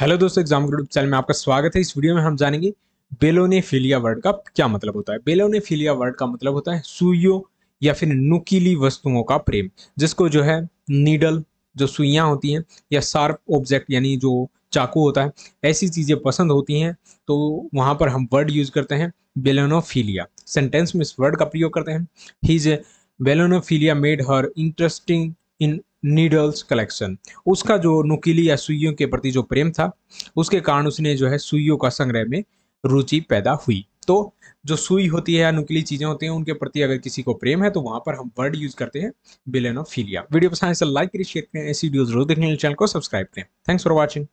hello दोस्तों exam group channel में आपका स्वागत है इस वीडियो में हम जानेंगे बेलोनेफिलिया वर्ड का क्या मतलब होता है बेलोनेफिलिया वर्ड का मतलब होता है सुइयों या फिर नुकीली वस्तुओं का प्रेम जिसको जो है नीडल जो सुइयाँ होती हैं या शार्प ऑब्जेक्ट यानी जो चाकू होता है ऐसी चीज़ें पसंद होती हैं तो वहाँ पर हम वर्ड यूज़ करते हैं बेलोनोफीलिया सेंटेंस में इस वर्ड का प्रयोग करते हैं his belonephilia made her interesting in needles collection उसका जो नुकीली या सुइयों के प्रति जो प्रेम था उसके कारण उसने जो है सुइयों का संग्रह में रुचि पैदा हुई तो जो सुई होती है या नुकीली चीज़ें होती हैं उनके प्रति अगर किसी को प्रेम है तो वहां पर हम वर्ड यूज करते हैं बिलेनोफीलिया वीडियो पसंद है लाइक करिए शेयर करें ऐसी वीडियो जरूर देखने चैनल को सब्सक्राइब करें थैंक्स फॉर वॉचिंग